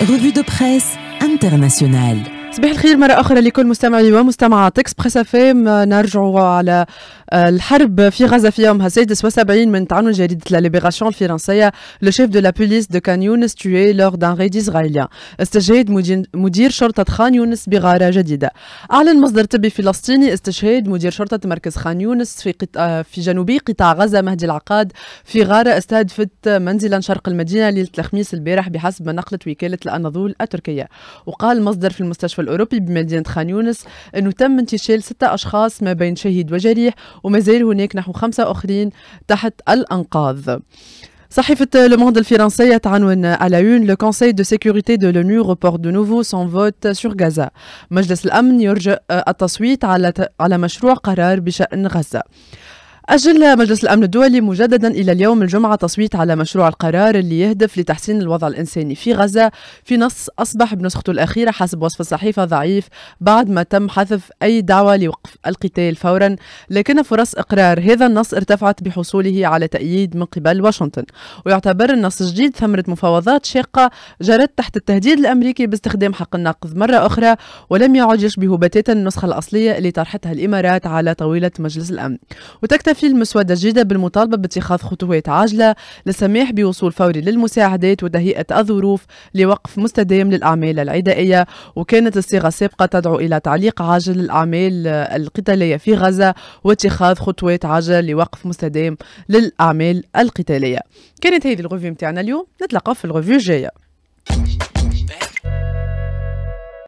Revue de presse internationale. صباح الخير مرة أخرى لكل مستمعي ومستمعات اكسبريس اف نرجع على آه، الحرب في غزة في يومها السادس وسبعين من تعنون جريدة لا ليبيراسيون الفرنسية لو شيف دو لا بوليس دو كان يونس توي لور دان غيد إسرائيليان استشهد مدير شرطة خان يونس بغارة جديدة أعلن مصدر طبي فلسطيني استشهاد مدير شرطة مركز خان يونس في قط... آه، في جنوبي قطاع غزة مهدي العقاد في غارة استهدفت منزلا شرق المدينة ليلة الخميس البارح بحسب ما نقلت وكالة الأناضول التركية وقال مصدر في المستشفى الأوروبي بمدينة خان يونس أنه تم انتشال ستة أشخاص ما بين شهيد وجريح وما زال هناك نحو خمسة آخرين تحت الأنقاض. صحيفة لوموند الفرنسية تعنون على une لو كونسي دو سيكوريتي دو l'ONU ريبورت دو نوفو سون فوت سور غازا مجلس الأمن يرجى التصويت على على مشروع قرار بشأن غزة. أجل مجلس الأمن الدولي مجددا إلى اليوم الجمعة تصويت على مشروع القرار اللي يهدف لتحسين الوضع الإنساني في غزة في نص أصبح بنسخته الأخيرة حسب وصف الصحيفة ضعيف بعد ما تم حذف أي دعوة لوقف القتال فورا لكن فرص إقرار هذا النص ارتفعت بحصوله على تأييد من قبل واشنطن ويعتبر النص الجديد ثمرة مفاوضات شاقة جرت تحت التهديد الأمريكي باستخدام حق النقض مرة أخرى ولم يعد يشبه بتاتا النسخة الأصلية اللي طرحتها الإمارات على طاولة مجلس الأمن وتكتفي تستفي المسودة الجديدة بالمطالبة باتخاذ خطوات عاجلة للسماح بوصول فوري للمساعدات وتهيئة الظروف لوقف مستدام للأعمال العدائية وكانت الصيغة السابقة تدعو إلى تعليق عاجل للأعمال القتالية في غزة واتخاذ خطوات عاجلة لوقف مستدام للأعمال القتالية كانت هذه الغوفي متاعنا اليوم نتلقى في الغوفي الجاية